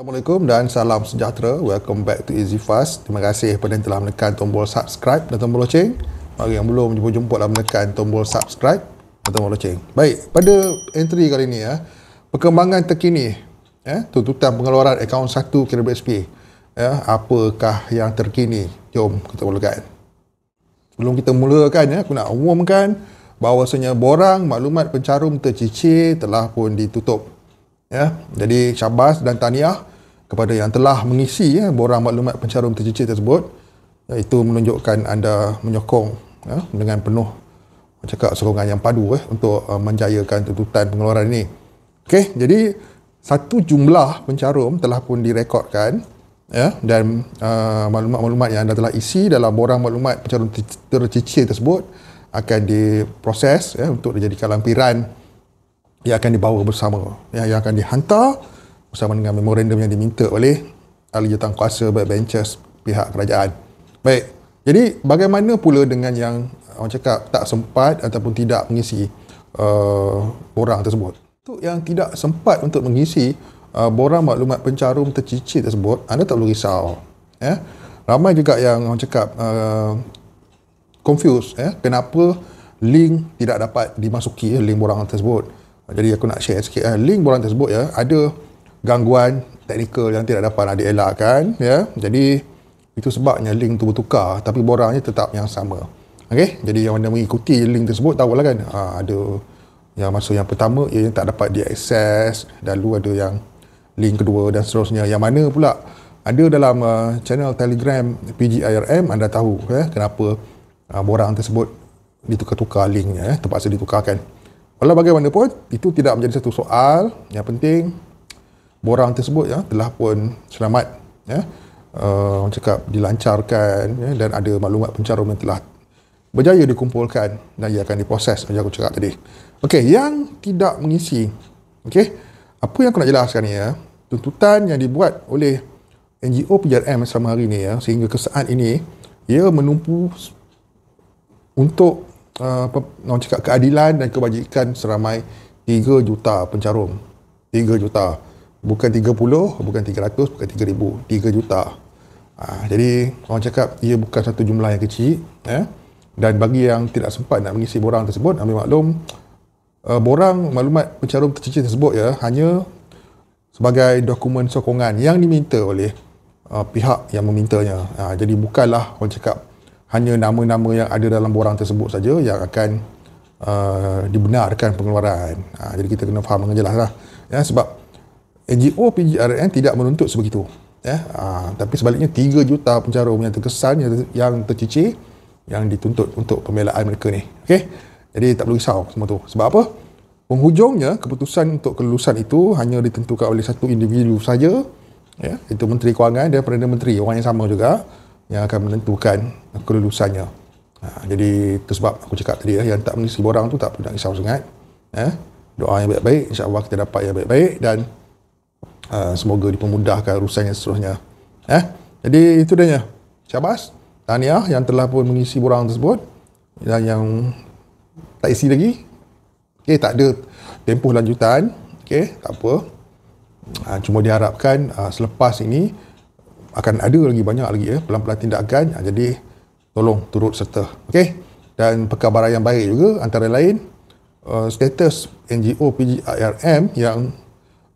Assalamualaikum dan salam sejahtera. Welcome back to Easy Fast. Terima kasih kepada yang telah menekan tombol subscribe dan tombol loceng. Bagi yang belum jumpa-jumpa dalam menekan tombol subscribe dan tombol loceng. Baik, pada entry kali ini ya, perkembangan terkini ya, tuntutan pengeluaran akaun 1 KBSP. Ya, apakah yang terkini? Jom kita mulakan. Sebelum kita mulakan ya, aku nak umumkan bahawasanya borang maklumat pencarum tercicir telah pun ditutup. Ya, jadi syabas dan tahniah kepada yang telah mengisi ya, borang maklumat pencarum tercicir tersebut itu menunjukkan anda menyokong ya, dengan penuh cakap sokongan yang padu eh, untuk uh, menjayakan tuntutan pengeluaran ini. Okay, jadi satu jumlah pencarum telah pun direkodkan ya, dan uh, maklumat-maklumat yang anda telah isi dalam borang maklumat pencarum tercicir tersebut akan diproses ya, untuk dijadikan lampiran yang akan dibawa bersama, ya, yang akan dihantar bersama dengan memorandum yang diminta oleh ahli jawatan kuasa backbenchers pihak kerajaan. Baik. Jadi bagaimana pula dengan yang orang cakap tak sempat ataupun tidak mengisi uh, borang tersebut? Untuk yang tidak sempat untuk mengisi uh, borang maklumat pencarum tercicit tersebut, anda tak perlu risau. Eh? Ramai juga yang orang cakap uh, confused eh? kenapa link tidak dapat dimasuki link borang tersebut. Jadi aku nak share sikit. Eh? Link borang tersebut ya ada gangguan teknikal yang tidak dapat nak dielakkan ya jadi itu sebabnya link tu bertukar tapi borangnya tetap yang sama okey jadi yang anda mengikuti link tersebut tahulah kan ha, ada yang masuk yang pertama ia yang tak dapat diakses lalu ada yang link kedua dan seterusnya yang mana pula ada dalam uh, channel Telegram PGIRM anda tahu ya eh, kenapa uh, borang tersebut ditukar-tukar linknya eh, terpaksa ditukarkan walau bagaimanapun itu tidak menjadi satu soal yang penting borang tersebut ya telah pun selamat ya eh, orang cakap dilancarkan ya, dan ada maklumat pencarum yang telah berjaya dikumpulkan dan ia akan diproses macam aku cakap tadi. Okey, yang tidak mengisi. Okey. Apa yang aku nak jelaskan ni ya, tuntutan yang dibuat oleh NGO PJRM selama hari ini ya, sehingga kesaat ini ia menumpu untuk uh, orang cakap keadilan dan kebajikan seramai 3 juta pencarum. 3 juta bukan 30, bukan 300, bukan 3000, 3 juta. Ha, jadi orang cakap ia bukan satu jumlah yang kecil ya. Eh? Dan bagi yang tidak sempat nak mengisi borang tersebut, ambil maklum uh, borang maklumat pencarum tercicir tersebut ya hanya sebagai dokumen sokongan yang diminta oleh uh, pihak yang memintanya. Ha, jadi bukanlah orang cakap hanya nama-nama yang ada dalam borang tersebut saja yang akan uh, dibenarkan pengeluaran. Ha, jadi kita kena faham dengan jelas lah. Ya, sebab NGO PGRN tidak menuntut sebegitu. Ya, uh, tapi sebaliknya 3 juta penjara punya terkesan yang tercicir yang dituntut untuk pembelaan mereka ni. Okey. Jadi tak perlu risau semua tu. Sebab apa? Penghujungnya keputusan untuk kelulusan itu hanya ditentukan oleh satu individu saja. Ya, itu menteri kewangan dan perdana menteri orang yang sama juga yang akan menentukan kelulusannya. Ha, jadi itu sebab aku cakap tadi ya, yang tak menyesal orang tu tak perlu nak risau sangat. Ya, doa yang baik-baik. insya Allah kita dapat yang baik-baik dan Ah, semoga dipermudahkan urusan yang seterusnya. Eh? Jadi itu dia. Syabas. Tania yang telah pun mengisi borang tersebut. Dan yang tak isi lagi. Okay, tak ada tempoh lanjutan. Okay, tak apa. Ha, cuma diharapkan ha, selepas ini akan ada lagi banyak lagi ya eh, pelan-pelan tindakan. Ha, jadi tolong turut serta. Okay? Dan perkabaran yang baik juga antara lain uh, status NGO PGIRM yang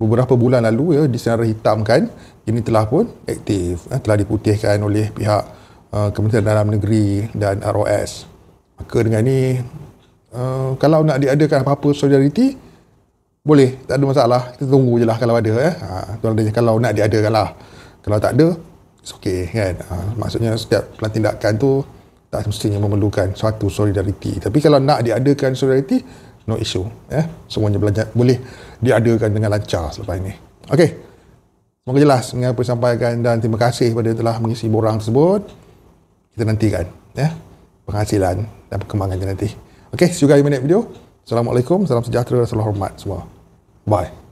beberapa bulan lalu ya di hitam kan ini telah pun aktif eh, telah diputihkan oleh pihak uh, Kementerian Dalam Negeri dan ROS maka dengan ini uh, kalau nak diadakan apa-apa solidariti boleh tak ada masalah kita tunggu je lah kalau ada eh. ha, kalau, ada, kalau nak diadakan lah kalau tak ada it's okay kan ha, maksudnya setiap pelan tindakan tu tak semestinya memerlukan suatu solidariti tapi kalau nak diadakan solidariti no issue ya eh? semuanya belajar boleh diadakan dengan lancar selepas ini okey semoga jelas dengan apa sampaikan dan terima kasih kepada yang telah mengisi borang tersebut kita nantikan ya eh? penghasilan dan perkembangan nanti okey see you video assalamualaikum salam sejahtera dan salam hormat semua bye